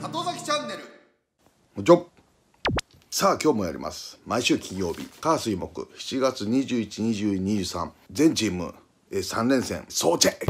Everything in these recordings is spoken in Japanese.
里崎チャンネルちょさあ今日もやります毎週金曜日火水木7月212223全チーム3連戦総チェック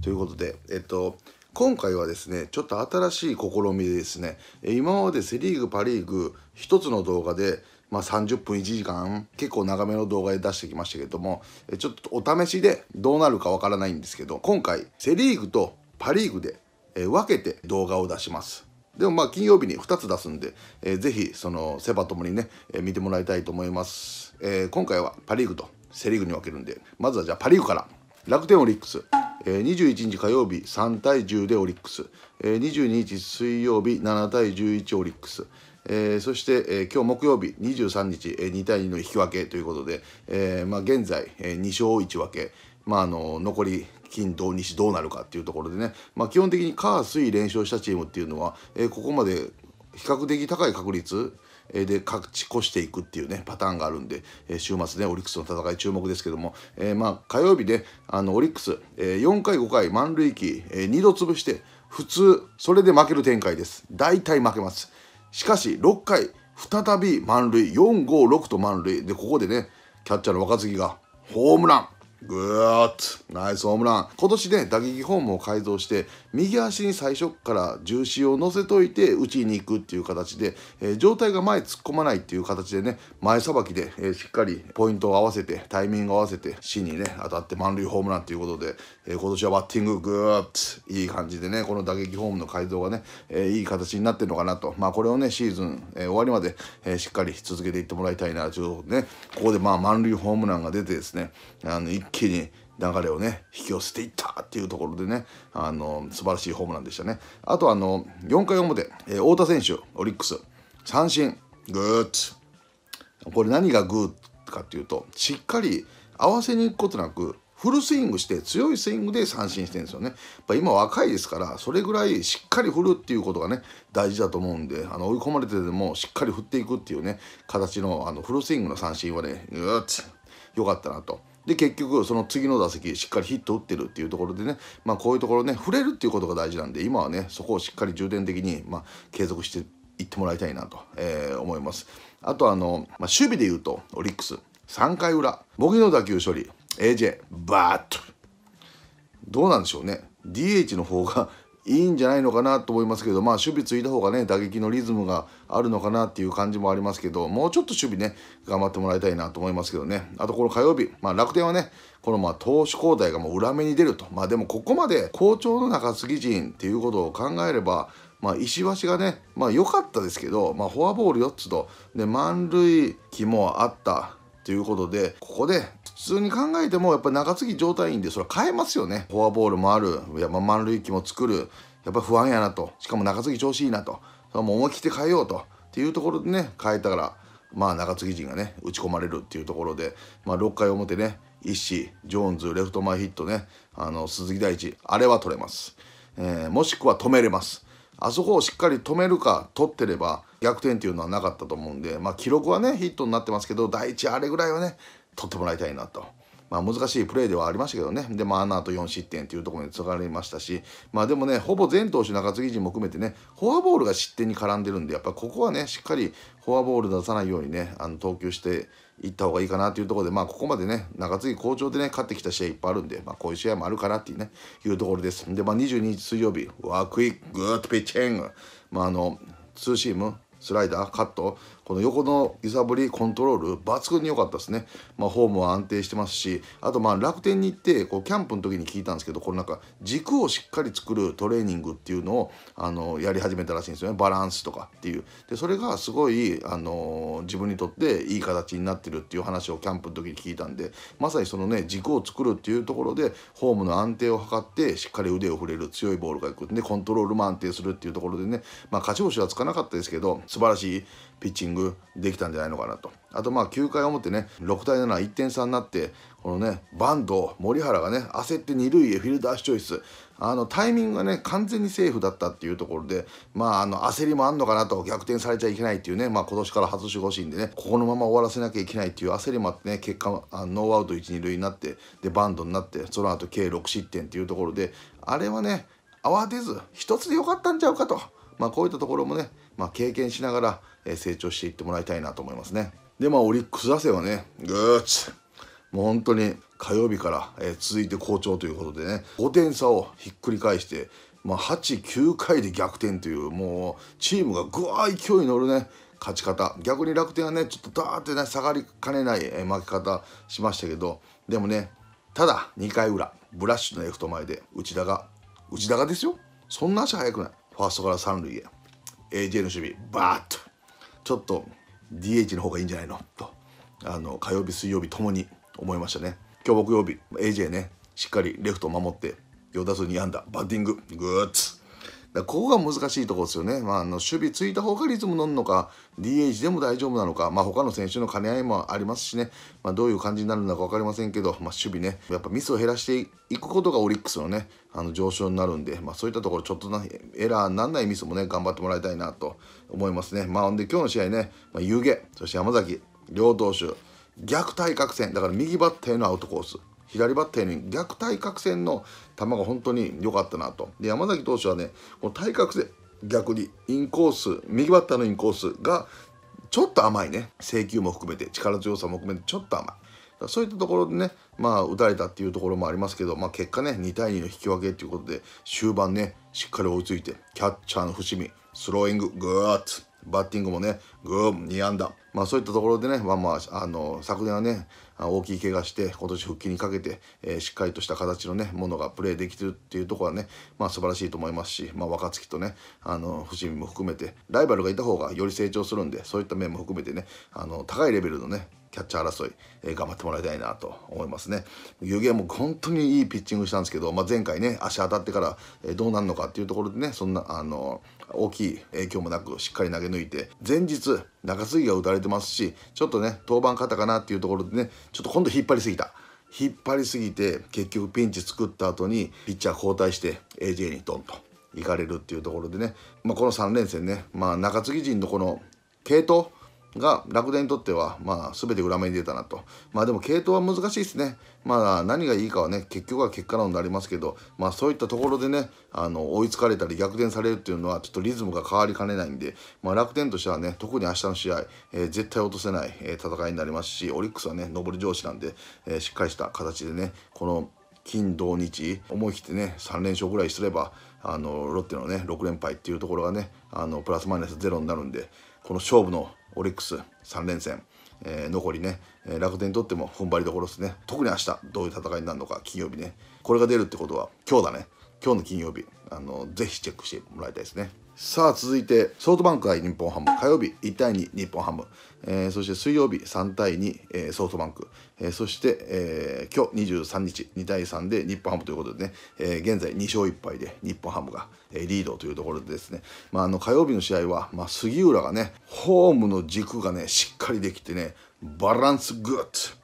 ということでえっと今回はですねちょっと新しい試みでですね今までセ・リーグパ・リーグ1つの動画でまあ、30分1時間結構長めの動画で出してきましたけどもちょっとお試しでどうなるかわからないんですけど今回セ・リーグとパ・リーグで、えー、分けて動画を出します。でもまあ金曜日に2つ出すんで、えー、ぜひそのセ・パともにね、えー、見てもらいたいと思います、えー、今回はパ・リーグとセ・リーグに分けるんでまずはじゃあパ・リーグから楽天オリックス、えー、21日火曜日3対10でオリックス、えー、22日水曜日7対11オリックスえー、そして、えー、今日木曜日23日、えー、2対2の引き分けということで、えーまあ、現在、えー、2勝1分け、まあ、あの残り金土日どうなるかっていうところでね、まあ、基本的に火水連勝したチームっていうのは、えー、ここまで比較的高い確率で勝ち越していくっていうねパターンがあるんで週末ねオリックスの戦い注目ですけども、えー、まあ火曜日で、ね、あのオリックス4回5回満塁期2度潰して普通それで負ける展開です大体負けますしかし6回再び満塁456と満塁でここでねキャッチャーの若月がホームラングーッとナイスホームラン今年ね打撃フォームを改造して右足に最初から重心を乗せといて打ちに行くっていう形で、えー、状態が前突っ込まないっていう形でね前さばきで、えー、しっかりポイントを合わせてタイミングを合わせて芯にね当たって満塁ホームランということで、えー、今年はバッティンググーッといい感じでねこの打撃フォームの改造がね、えいい形になってるのかなとまあこれをねシーズン、え終わりまで、えしっかり続けていってもらいたいなということでねここでまあ満塁ホームランが出てですねあの気に流れをね引き寄せていったっていうところでねあの素晴らしいホームランでしたねあとあの4回表、えー、太田選手オリックス三振グッドこれ何がグーかっていうとしっかり合わせに行くことなくフルスイングして強いスイングで三振してるんですよね。やっぱ今若いですからそれぐらいしっかり振るっていうことがね大事だと思うんであの追い込まれててもしっかり振っていくっていうね形のあのフルスイングの三振はねうーっよかったなと。で結局その次の打席しっかりヒット打ってるっていうところでね、まあ、こういうところね触れるっていうことが大事なんで今はねそこをしっかり重点的に、まあ、継続していってもらいたいなと、えー、思います。あとあの、まあ、守備で言うとオリックス3回裏ボギーの打球処理 AJ バーッとどうなんでしょうね DH の方がいいんじゃないのかなと思いますけど、まあ、守備ついた方がね打撃のリズムがあるのかなっていう感じもありますけどもうちょっと守備ね頑張ってもらいたいなと思いますけどねあとこの火曜日、まあ、楽天はねこのまあ投手交代がもう裏目に出ると、まあ、でもここまで好調の中継ぎ陣っていうことを考えればまあ、石橋がね、まあ、良かったですけど、まあ、フォアボール4つと、で、満塁期もあった。ということで、ここで普通に考えてもやっぱり中継ぎ状態いいんで、それは変えますよね。フォアボールもある、や満塁機も作る、やっぱ不安やなと、しかも中継ぎ調子いいなと、それはもう思い切って変えようとっていうところでね、変えたから、まあ中継ぎ陣がね、打ち込まれるっていうところで、まあ6回表ね、石、ジョーンズ、レフト前ヒットね、あの鈴木大地、あれは取れます。えー、もしくは止めれます。あそこをしっかり止めるか取ってれば逆転というのはなかったと思うんで、まあ、記録はねヒットになってますけど第一あれぐらいはね取ってもらいたいなと。まあ、難しいプレーではありましたけどね、で、まあ、あの後4失点というところにつがれましたし、まあ、でもね、ほぼ全投手、中継ぎ陣も含めてね、フォアボールが失点に絡んでるんで、やっぱここはね、しっかりフォアボール出さないようにね、あの投球していった方がいいかなというところで、まあ、ここまでね、中継ぎ好調でね、勝ってきた試合いっぱいあるんで、まあ、こういう試合もあるかなっていうね、いうところです。で、まあ、22日水曜日、ワークイック、グッドピッチング、まあ、あの、ツーシーム、スライダー、カット、この横の揺さぶりコントロール抜群に良かったですね、まあ、フォームは安定してますしあとまあ楽天に行ってこうキャンプの時に聞いたんですけどこのなんか軸をしっかり作るトレーニングっていうのをあのやり始めたらしいんですよねバランスとかっていうでそれがすごいあの自分にとっていい形になってるっていう話をキャンプの時に聞いたんでまさにそのね軸を作るっていうところでフォームの安定を図ってしっかり腕を振れる強いボールがいくでコントロールも安定するっていうところでね、まあ、勝ち星はつかなかったですけど素晴らしいピッチングできたんじゃないのかなとあとまあ9回表ね6対71点差になってこのねバンド森原がね焦って二塁へフィルダースチョイスあのタイミングがね完全にセーフだったっていうところでまああの焦りもあんのかなと逆転されちゃいけないっていうねまあ今年から外して欲しいんでねここのまま終わらせなきゃいけないっていう焦りもあってね結果あノーアウト1、2塁になってでバンドになってその後計6失点っていうところであれはね慌てず1つでよかったんちゃうかと。まあ、こういったところもね、まあ、経験しながらえ成長していってもらいたいなと思いますね。で、まあ、オリックス打線はね、ぐーツ。もう本当に火曜日から、え続いて好調ということでね、5点差をひっくり返して、まあ、8、9回で逆転という、もうチームがぐわー勢いに乗るね、勝ち方。逆に楽天はね、ちょっとダーってね、下がりかねない、え負け方しましたけど、でもね、ただ2回裏、ブラッシュのレフト前で内田が、内田がですよ、そんな足速くない。ファーストから三塁へ、AJ の守備、バーッと。ちょっと DH の方がいいんじゃないのとあの火曜日水曜日ともに思いましたね今日木曜日 AJ ねしっかりレフトを守って4打数2安打バッティンググッズだここが難しいところですよね、まあ、あの守備ついた方がリズム乗るのか DH でも大丈夫なのか、まあ、他の選手の兼ね合いもありますしね、まあ、どういう感じになるのか分かりませんけど、まあ、守備ねやっぱミスを減らしていくことがオリックスのねあの上昇になるんで、まあ、そういったところちょっとなエラーにならないミスもね頑張ってもらいたいなと思いますね。まあ、で今日の試合ね、まあ、湯気そして山崎両投手逆対角線だから右バッターへのアウトコース左バッターに逆対角線の球が本当に良かったなと。で、山崎投手はね、この対角線、逆にインコース、右バッターのインコースがちょっと甘いね。制球も含めて、力強さも含めてちょっと甘い。そういったところでね、まあ、打たれたっていうところもありますけど、まあ、結果ね、2対2の引き分けということで、終盤ね、しっかり追いついて、キャッチャーの伏見、スローイング、グーッとバッティングもね、グー、2安打。まあそういったところでね、まあまあ、あの、昨年はね、大きい怪我して、今年復帰にかけて、えー、しっかりとした形のね、ものがプレーできてるっていうところはね、まあ素晴らしいと思いますし、まあ若月とね、あの、伏見も含めて、ライバルがいた方がより成長するんで、そういった面も含めてね、あの、高いレベルのね、キャッチャー争い、えー、頑張ってもらいたいなと思いますね。湯気も本当にいいピッチングしたんですけど、まあ、前回ね、足当たってから、えどうなるのかっていうところでね、そんな、あの、大きい影響もなく、しっかり投げ抜いて、前日、中継ぎが打たれてますし、ちょっとね、登板方かなっていうところでね、ちょっと今度引っ張りすぎた。引っ張りすぎて、結局ピンチ作った後に、ピッチャー交代して、AJ にドンと行かれるっていうところでね、まあ、この3連戦ね、まあ、中継ぎ陣のこの、系統が楽天にとっては、まあ、全て裏目に出たなと。まあでも継投は難しいですね。まあ何がいいかはね、結局は結果論になりますけど、まあそういったところでね、あの、追いつかれたり逆転されるっていうのは、ちょっとリズムが変わりかねないんで、まあ楽天としてはね、特に明日の試合、えー、絶対落とせない、え戦いになりますし、オリックスはね、上り調子なんで、えー、しっかりした形でね、この、金土日思い切ってね3連勝ぐらいすればあのロッテのね6連敗っていうところがねあのプラスマイナスゼロになるんでこの勝負のオリックス3連戦、えー、残りね、え楽天にとっても踏ん張りどころですね特に明日どういう戦いになるのか金曜日ねこれが出るってことは今日だね今日の金曜日あのぜひチェックしてもらいたいですね。さあ続いてソフトバンク対日本ハム火曜日1対2日本ハム、えー、そして水曜日3対2、えー、ソフトバンク、えー、そして、えー、今日23日2対3で日本ハムということでね、えー、現在2勝1敗で日本ハムが、えー、リードというところでですね、まあ、あの火曜日の試合は、まあ、杉浦がねホームの軸がねしっかりできてねバランスグッド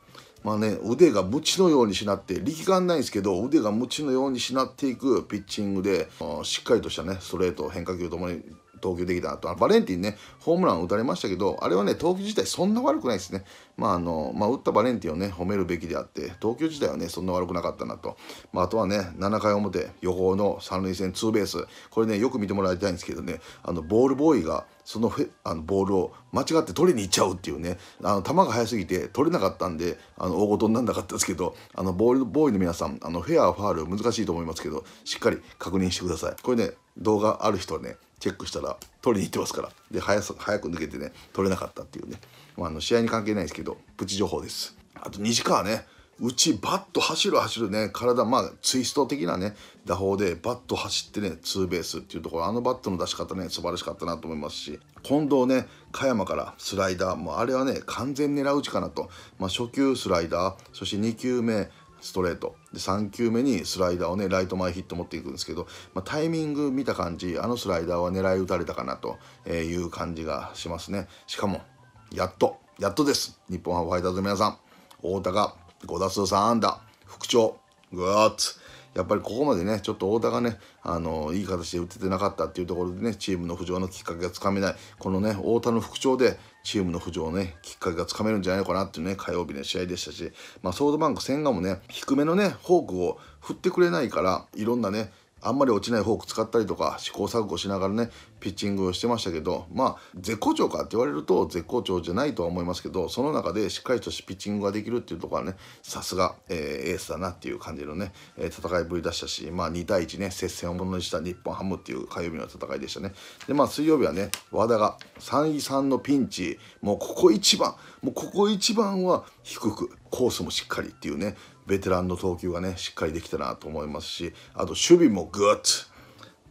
まあね、腕がムチのようにしなって、力感ないんですけど、腕がムチのようにしなっていくピッチングで、しっかりとしたね、ストレート、変化球ともに投球できた後、バレンティンね、ホームラン打たれましたけど、あれはね、投球自体そんな悪くないですね。まあ、あの、まあ、打ったバレンティンをね、褒めるべきであって、投球自体はね、そんな悪くなかったなと。まあ、あとはね、7回表、予報の三塁線ツーベース、これね、よく見てもらいたいんですけどね、あの、ボールボーイが、そのあのボールを間違って取りに行っちゃうっていうねあの球が速すぎて取れなかったんであの大ごとにならなかったですけどあのボールボーイの皆さんあのフェアファール難しいと思いますけどしっかり確認してくださいこれね動画ある人はねチェックしたら取りに行ってますからで早早く抜けてね取れなかったっていうね、まあ、あの試合に関係ないですけどプチ情報ですあと西川ねうちバット走る走るね体まあツイスト的なね打法でバット走ってねツーベースっていうところあのバットの出し方ね素晴らしかったなと思いますし近藤ね加山からスライダーもうあれはね完全狙うちかなと、まあ、初球スライダーそして2球目ストレートで3球目にスライダーをねライト前ヒット持っていくんですけど、まあ、タイミング見た感じあのスライダーは狙い打たれたかなという感じがしますねしかもやっとやっとです日本ハムファイターズの皆さん太田が5打数3安打復調グッツやっぱりここまでねちょっと太田がねあのいい形で打ててなかったっていうところでねチームの浮上のきっかけがつかめないこのね太田の復調でチームの浮上ねきっかけがつかめるんじゃないのかなっていうね火曜日の試合でしたし、まあ、ソードバンク千賀もね低めのねフォークを振ってくれないからいろんなねあんまり落ちないフォーク使ったりとか試行錯誤しながらねピッチングをしてましたけどまあ絶好調かって言われると絶好調じゃないとは思いますけどその中でしっかりとしたピッチングができるっていうところはねさすが、えエースだなっていう感じのね戦いぶりでしたし、まあ、2対1ね接戦をものにした日本ハムっていう火曜日の戦いでしたねでまあ水曜日はね和田が3位3のピンチもうここ一番もうここ一番は低くコースもしっかりっていうねベテランの投球がね、しっかりできたなと思いますし、あと守備もグッと、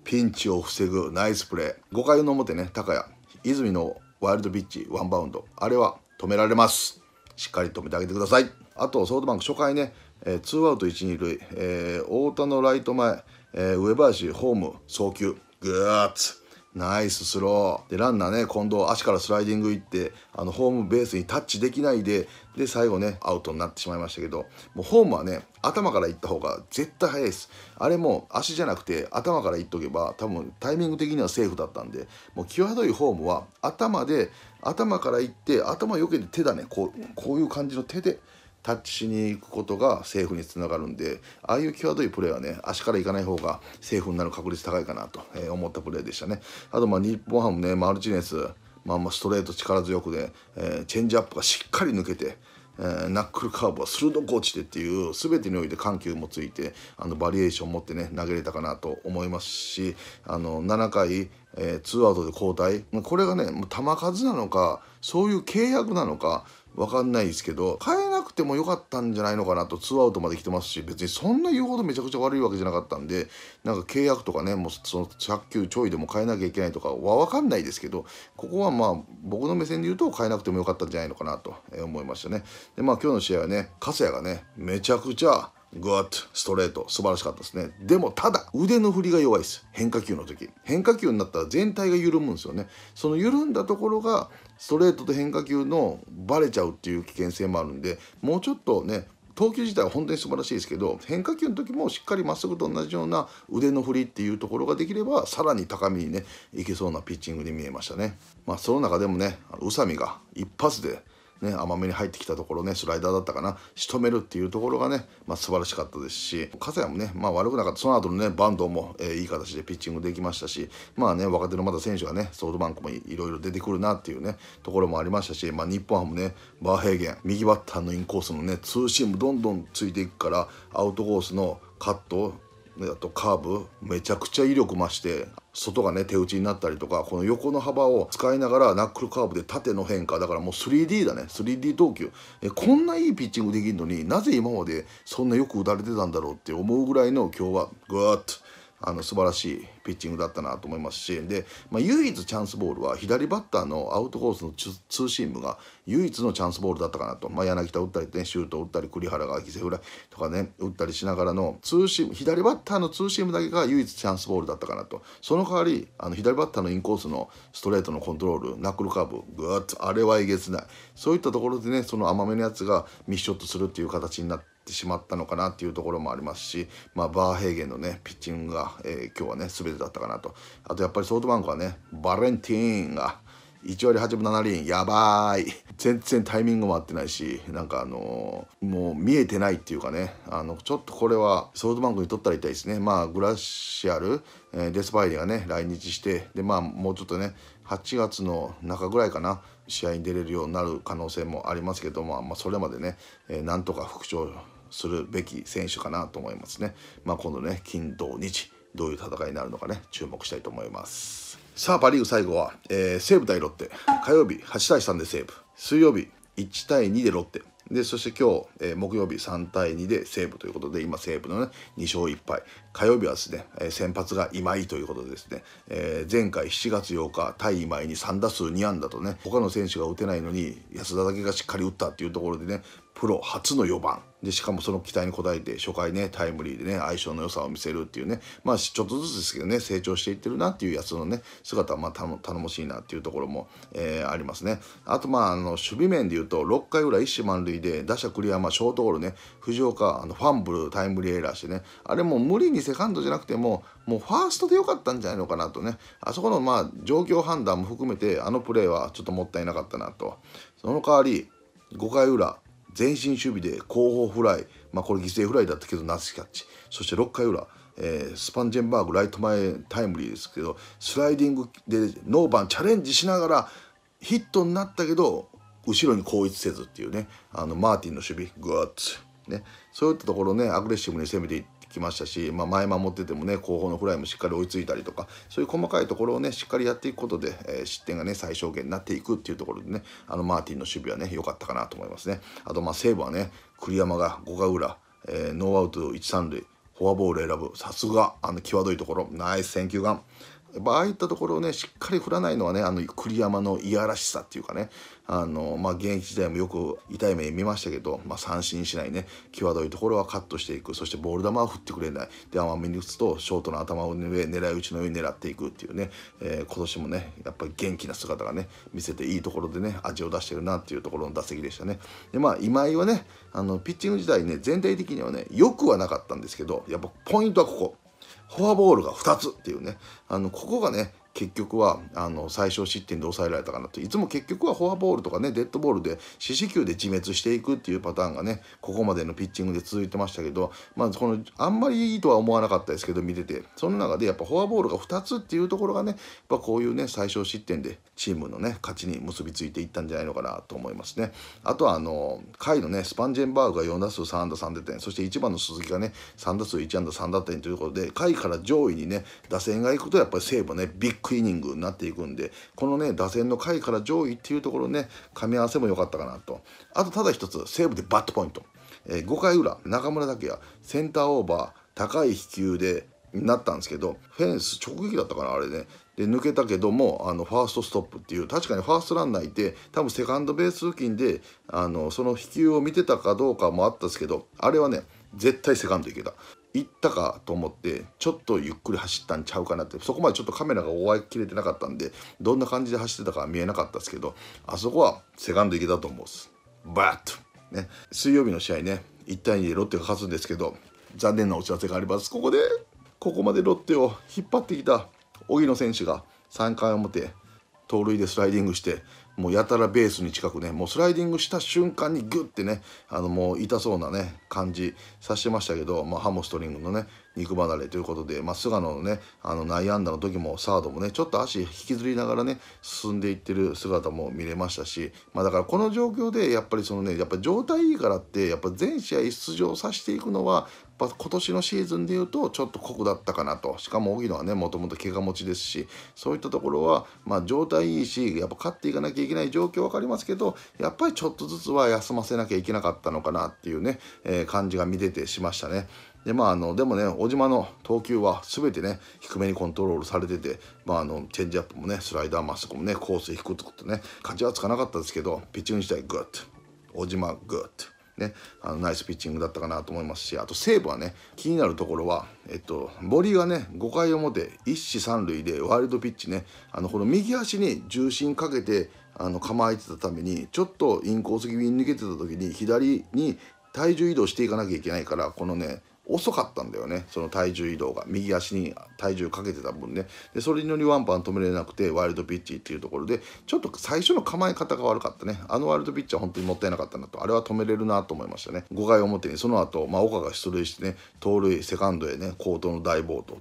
ピンチを防ぐナイスプレー。5回の表ね、高谷、泉のワイルドピッチ、ワンバウンド、あれは止められます。しっかり止めてあげてください。あと、ソフトバンク初回ね、えー、アウト一二塁、えー、太田のライト前、えー、上林、ホーム、送球、グッッナイススロー。で、ランナーね、今度足からスライディング行って、あの、ホームベースにタッチできないで、で、最後ね、アウトになってしまいましたけど、もうホームはね、頭から行った方が絶対早いです。あれも足じゃなくて頭から行っとけば、多分タイミング的にはセーフだったんで、もう際どいホームは頭で、頭から行って、頭よけて手だね、こう、こういう感じの手で、タッチしに行くことがセーフにつながるんでああいう際どいプレーはね足から行かない方がセーフになる確率高いかなと思ったプレーでしたねあとまあ日本ハムねマルチネス、まあ、まあストレート力強くで、えー、チェンジアップがしっかり抜けてえー、ナックルカーブは鋭く落ちてっていう全てにおいて緩急もついてあのバリエーションを持ってね投げれたかなと思いますしあの7回、えー、アウトで交代これがね球数なのかそういう契約なのか分かんないですけど変えなくてもよかったんじゃないのかなと2アウトまで来てますし別にそんな言うほどめちゃくちゃ悪いわけじゃなかったんでなんか契約とかねもうその100球ちょいでも変えなきゃいけないとかは分かんないですけどここはまあ僕の目線で言うと変えなくてもよかったんじゃないのかなと思いましたね。でまあ今日の試合はね笠谷がねめちゃくちゃグッストレート素晴らしかったですねでもただ腕の振りが弱いです変化球の時変化球になったら全体が緩むんですよねその緩んだところがストレートと変化球のバレちゃうっていう危険性もあるんでもうちょっとね投球自体は本当に素晴らしいですけど変化球の時もしっかりまっすぐと同じような腕の振りっていうところができればさらに高みにねいけそうなピッチングに見えましたね。まあ、その中でもね宇佐美が一発でね、甘めに入ってきたところねスライダーだったかな仕留めるっていうところがね、まあ、素晴らしかったですし笠谷もね、まあ、悪くなかったその後のねバンドも、えー、いい形でピッチングできましたしまあね若手のまだ選手がねソフトバンクもいろいろ出てくるなっていうねところもありましたし、まあ、日本ハムねバーヘーゲン右バッターのインコースのねツーシームどんどんついていくからアウトコースのカットあとカーブめちゃくちゃ威力増して外がね手打ちになったりとかこの横の幅を使いながらナックルカーブで縦の変化だからもう 3D だね 3D 投球えこんないいピッチングできるのになぜ今までそんなよく打たれてたんだろうって思うぐらいの今日はグーッとあの素晴らしいピッチングだったなと思いますしで、まあ、唯一チャンスボールは左バッターのアウトコースのツーシームが唯一のチャンスボールだったかなと、まあ、柳田打ったり、ね、シュート打ったり栗原が犠牲フライとかね打ったりしながらのツーシーム左バッターのツーシームだけが唯一チャンスボールだったかなとその代わりあの左バッターのインコースのストレートのコントロールナックルカーブグーッとあれはえげつないそういったところでねその甘めのやつがミスショットするっていう形になって。ってしまったのかなっていうところもありますし、まあ、バーヘーゲンのねピッチングが、えー、今日はね全てだったかなとあとやっぱりソフトバンクはねバレンティーンが1割8分7厘やばい全然タイミングも合ってないしなんかあのー、もう見えてないっていうかねあのちょっとこれはソフトバンクにとったら痛いですねまあグラシアル、えー、デスパイリがね来日してでまあもうちょっとね8月の中ぐらいかな試合に出れるようになる可能性もありますけども、まあ、それまでね、えー、なんとか復調するべき選手かなと思いますね。まあ、今度ね、金、土、日、どういう戦いになるのかね、注目したいと思います。さあ、パ・リーグ最後は、えー、西武対ロッテ。火曜日、8対3で西武。水曜日、1対2でロッテ。でそして今日、えー、木曜日3対2で西武ということで今西武のね2勝1敗火曜日はですね、えー、先発が今井ということでですね、えー、前回7月8日対今井に3打数2安打とね他の選手が打てないのに安田だけがしっかり打ったっていうところでねプロ初の4番でしかもその期待に応えて初回ねタイムリーでね相性の良さを見せるっていうねまあちょっとずつですけどね成長していってるなっていうやつのね姿はまあ頼もしいなっていうところも、えー、ありますねあとまああの守備面でいうと6回裏一糸満塁で打者栗山ショートゴルね藤岡あのファンブルタイムリーエラーしてねあれも無理にセカンドじゃなくてももうファーストでよかったんじゃないのかなとねあそこのまあ状況判断も含めてあのプレーはちょっともったいなかったなとその代わり5回裏前進守備で後方フライ、まあ、これ犠牲フライだったけどナスキャッチそして6回裏、えー、スパンジェンバーグライト前タイムリーですけどスライディングでノーバンチャレンジしながらヒットになったけど後ろに後逸せずっていうねあのマーティンの守備グッツ、ね、そういったところねアグレッシブに攻めていってきましたし、まあ、前守っててもね後方のフライもしっかり追いついたりとかそういう細かいところをねしっかりやっていくことで、えー、失点がね最小限になっていくっていうところでねあのマーティンの守備はね良かったかなと思いますねあとまあ西武はね栗山が5回裏、えー、ノーアウト1、3塁フォアボール選ぶさすがあの際どいところナイス選球眼やっぱああいったところをねしっかり振らないのはねあの栗山のいやらしさっていうかねあのまあ現役時代もよく痛い目見ましたけど、まあ、三振しないね際どいところはカットしていくそしてボール球は振ってくれないで甘めに打つとショートの頭を上狙い撃ちのように狙っていくっていうね、えー、今年もねやっぱり元気な姿がね見せていいところでね味を出してるなっていうところの打席でしたねでまあ今井はねあのピッチング時代ね全体的にはねよくはなかったんですけどやっぱポイントはここフォアボールが2つっていうね、あの、ここがね、結局はあの最小失点で抑えられたかなといつも結局はフォアボールとかねデッドボールで四死球で自滅していくっていうパターンがねここまでのピッチングで続いてましたけど、まあ、このあんまりいいとは思わなかったですけど見ててその中でやっぱフォアボールが2つっていうところがねやっぱこういうね最小失点でチームのね勝ちに結びついていったんじゃないのかなと思いますね。あとはあの下位のねスパンジェンバーグが4打数3安打3打点そして1番の鈴木がね3打数1安打3打点ということで下位から上位にね打線がいくとやっぱり西武ねビッグクイニングになっていくんで、このね、打線の下位から上位っていうところね、噛み合わせも良かったかなと。あと、ただ一つ、セーブでバットポイント。えー、5回裏、中村拓也、センターオーバー、高い飛球で、なったんですけどフェンス直撃だったかなあれねで抜けたけどもあのファーストストップっていう確かにファーストランナーいて多分セカンドベース付近であのその飛球を見てたかどうかもあったんですけどあれはね絶対セカンドいけた行ったかと思ってちょっとゆっくり走ったんちゃうかなってそこまでちょっとカメラが覆いきれてなかったんでどんな感じで走ってたかは見えなかったですけどあそこはセカンド行けたと思うんすバッとね水曜日の試合ね1対2でロッテが勝つんですけど残念なお知らせがありますここでここまでロッテを引っ張ってきた荻野選手が3回表盗塁でスライディングしてもうやたらベースに近くねもうスライディングした瞬間にグッてねあのもう痛そうなね感じさせてましたけど、まあ、ハムストリングのね肉離れということで、まあ、菅野のねあの内野安打の時もサードもねちょっと足引きずりながらね進んでいってる姿も見れましたし、まあ、だからこの状況でやっぱりそのねやっぱ状態いいからってやっぱ全試合出場させていくのはま今年のシーズンでいうとちょっと酷だったかなとしかも荻野はねもともと怪我持ちですしそういったところは、まあ、状態いいしやっぱ勝っていかなきゃいけない状況分かりますけどやっぱりちょっとずつは休ませなきゃいけなかったのかなっていうね、えー、感じが見ててしましたね。でまあ、あのでもね、小島の投球は全てね、低めにコントロールされてて、まあ、あのチェンジアップもね、スライダー、マスクもね、コース低くとね、勝ちはつかなかったですけど、ピッチング自体グッと、小島グッと。ね、あのナイスピッチングだったかなと思いますしあと西武はね気になるところは、えっと、森がね5回表一子三塁でワイルドピッチねあのこの右足に重心かけてあの構えてたためにちょっとインコース気味に抜けてた時に左に体重移動していかなきゃいけないからこのね遅かったんだよねその体重移動が右足に体重かけてた分ねでそれによりワンパン止めれなくてワイルドピッチっていうところでちょっと最初の構え方が悪かったねあのワイルドピッチは本当にもったいなかったなとあれは止めれるなと思いましたね5回表にその後、まあ岡が出塁してね盗塁セカンドへね高騰の大暴投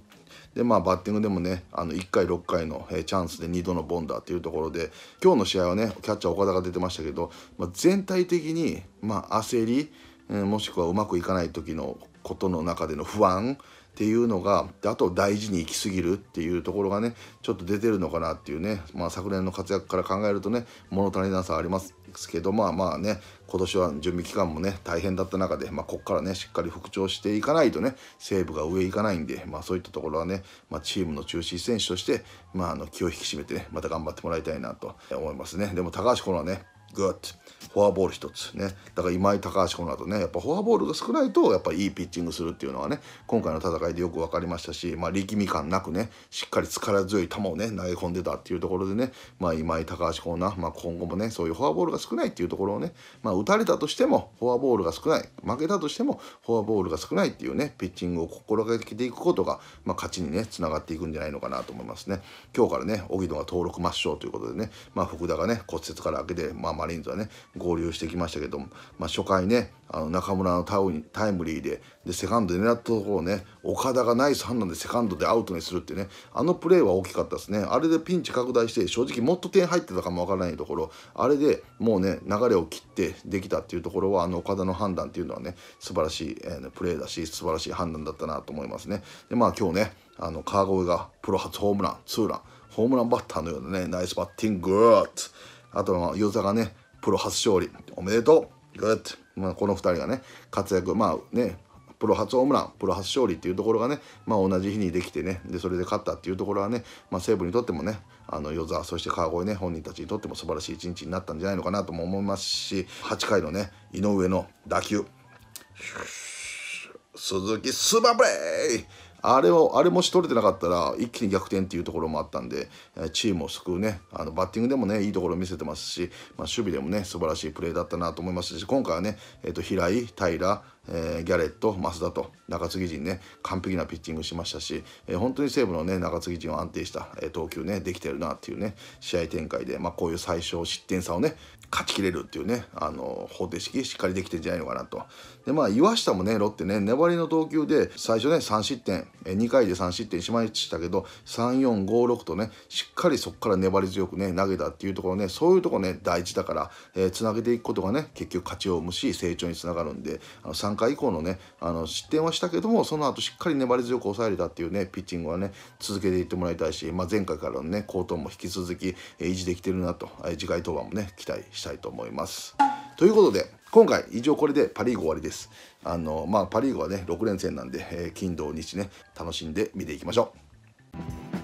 でまあバッティングでもねあの1回6回の、えチャンスで2度のボンダーっていうところで今日の試合はねキャッチャー岡田が出てましたけど、まあ、全体的に、まあ、焦り、もしくはうまくいかない時のことの中での不安っていうのがあと大事に行き過ぎるっていうところがねちょっと出てるのかなっていうね、まあ、昨年の活躍から考えるとね物足りなさありますけどまあまあね今年は準備期間もね大変だった中で、まあ、こっからねしっかり復調していかないとね西武が上いかないんで、まあ、そういったところはね、まあ、チームの中心選手として、まあ、あの気を引き締めてねまた頑張ってもらいたいなと思いますねでも高橋コロはねグッフォアボール1つねだから今井高橋この後ねやっぱフォアボールが少ないとやっぱいいピッチングするっていうのはね今回の戦いでよく分かりましたし、まあ、力み感なくねしっかり力強い球をね投げ込んでたっていうところでね、まあ、今井高橋コーナー、まあ、今後もねそういうフォアボールが少ないっていうところをね、まあ、打たれたとしてもフォアボールが少ない負けたとしてもフォアボールが少ないっていうねピッチングを心がけていくことが、まあ、勝ちにねつながっていくんじゃないのかなと思いますね今日からね荻野が登録抹消ということでね、まあ、福田がね骨折から明けて、まマリーンズはね合流してきましたけども、まあ、初回ねあの中村のタウタイムリーででセカンドで狙ったところをね岡田がナイス判断でセカンドでアウトにするってねあのプレーは大きかったですねあれでピンチ拡大して正直もっと点入ってたかもわからないところあれでもうね流れを切ってできたっていうところはあの岡田の判断っていうのはね素晴らしい、えー、ね、プレーだし素晴らしい判断だったなと思いますねでまあ今日ねあの川越がプロ初ホームランツーランホームランバッターのようなねナイスバッティンググッあと、ユーザーがね、プロ初勝利、おめでとう、グッまあ、この2人がね、活躍、まあね、プロ初ホームラン、プロ初勝利っていうところがね、まあ、同じ日にできてね、でそれで勝ったっていうところはね、まあ、西武にとってもね、あの与座、そして川越ね、本人たちにとっても素晴らしい一日になったんじゃないのかなとも思いますし、8回のね、井上の打球、鈴木スーパープレイあれを、あれもし取れてなかったら、一気に逆転っていうところもあったんで、チームを救うね、あの、バッティングでもね、いいところを見せてますし、まあ、守備でもね、素晴らしいプレーだったなと思いますし、今回はね、えっ、ー、と、平井、平、えー、ギャレット、増田と中継ぎ陣ね、完璧なピッチングしましたし、えー、本当に西武のね、中継ぎ陣は安定した、えー、投球ね、できてるなっていうね、試合展開で、まあ、こういう最小失点差をね、勝ちきれるっていうね、あの方程式しっかりできてんじゃないのかなと。で、まあ、岩下もね、ロッテね、粘りの投球で、最初ね、3失点、えー、2回で3失点しましたけど、3、4、5、6とね、しっかりそこから粘り強くね、投げたっていうところね、そういうとこね、大事だから、えー、つなげていくことがね、結局勝ちを生むし、成長につながるんで、あの3 3回以降のねあの失点はしたけどもその後しっかり粘り強く抑えれたっていうねピッチングはね続けていってもらいたいし、まあ、前回からのね好投も引き続き維持できてるなと次回登板もね期待したいと思います。ということで今回以上これでパ・リーグ終わりです。あのまあ、パ・リーグはね6連戦なんで、えー、金土日ね楽しんで見ていきましょう。